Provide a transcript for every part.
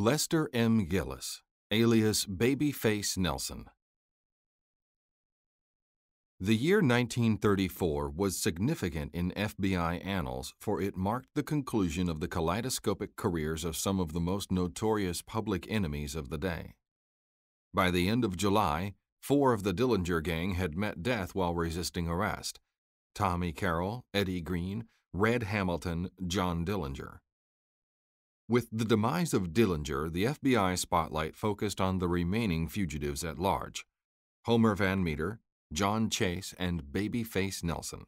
Lester M. Gillis, alias Babyface Nelson. The year 1934 was significant in FBI annals, for it marked the conclusion of the kaleidoscopic careers of some of the most notorious public enemies of the day. By the end of July, four of the Dillinger gang had met death while resisting arrest Tommy Carroll, Eddie Green, Red Hamilton, John Dillinger. With the demise of Dillinger, the FBI spotlight focused on the remaining fugitives at large Homer Van Meter, John Chase, and Babyface Nelson.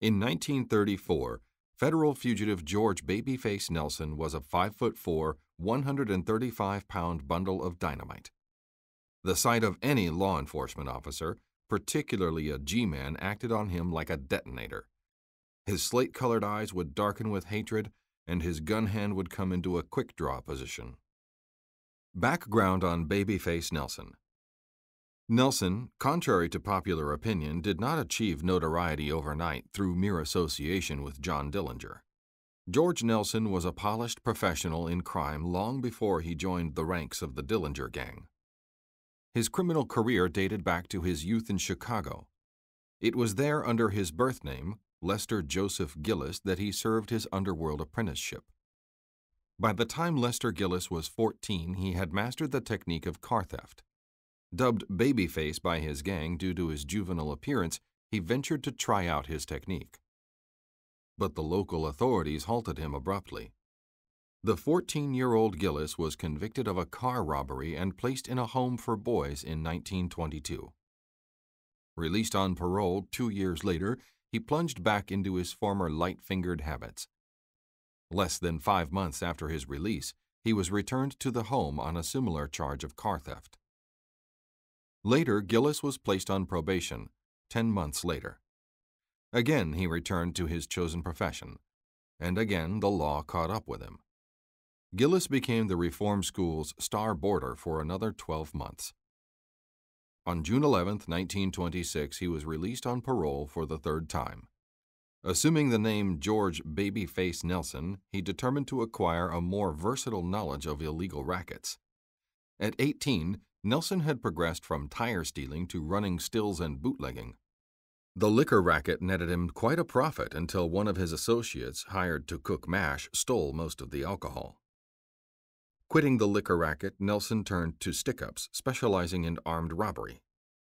In 1934, federal fugitive George Babyface Nelson was a five-foot-four, 135 pound bundle of dynamite. The sight of any law enforcement officer, particularly a G man, acted on him like a detonator. His slate colored eyes would darken with hatred and his gun hand would come into a quick draw position. Background on Babyface Nelson Nelson, contrary to popular opinion, did not achieve notoriety overnight through mere association with John Dillinger. George Nelson was a polished professional in crime long before he joined the ranks of the Dillinger Gang. His criminal career dated back to his youth in Chicago. It was there under his birth name, Lester Joseph Gillis that he served his underworld apprenticeship. By the time Lester Gillis was 14, he had mastered the technique of car theft. Dubbed Babyface by his gang due to his juvenile appearance, he ventured to try out his technique. But the local authorities halted him abruptly. The 14 year old Gillis was convicted of a car robbery and placed in a home for boys in 1922. Released on parole two years later, he plunged back into his former light fingered habits. Less than five months after his release, he was returned to the home on a similar charge of car theft. Later, Gillis was placed on probation, 10 months later. Again, he returned to his chosen profession, and again, the law caught up with him. Gillis became the reform school's star boarder for another 12 months. On June 11, 1926, he was released on parole for the third time. Assuming the name George Babyface Nelson, he determined to acquire a more versatile knowledge of illegal rackets. At 18, Nelson had progressed from tire stealing to running stills and bootlegging. The liquor racket netted him quite a profit until one of his associates, hired to cook mash, stole most of the alcohol. Quitting the liquor racket, Nelson turned to stick-ups, specializing in armed robbery.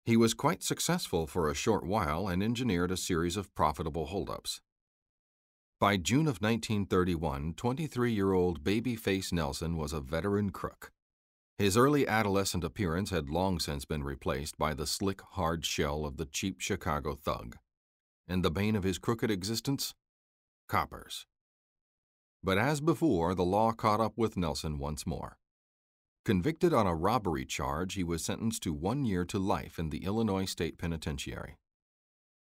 He was quite successful for a short while and engineered a series of profitable holdups. By June of 1931, 23-year-old Babyface Nelson was a veteran crook. His early adolescent appearance had long since been replaced by the slick, hard shell of the cheap Chicago thug. And the bane of his crooked existence? Coppers. But as before, the law caught up with Nelson once more. Convicted on a robbery charge, he was sentenced to one year to life in the Illinois State Penitentiary.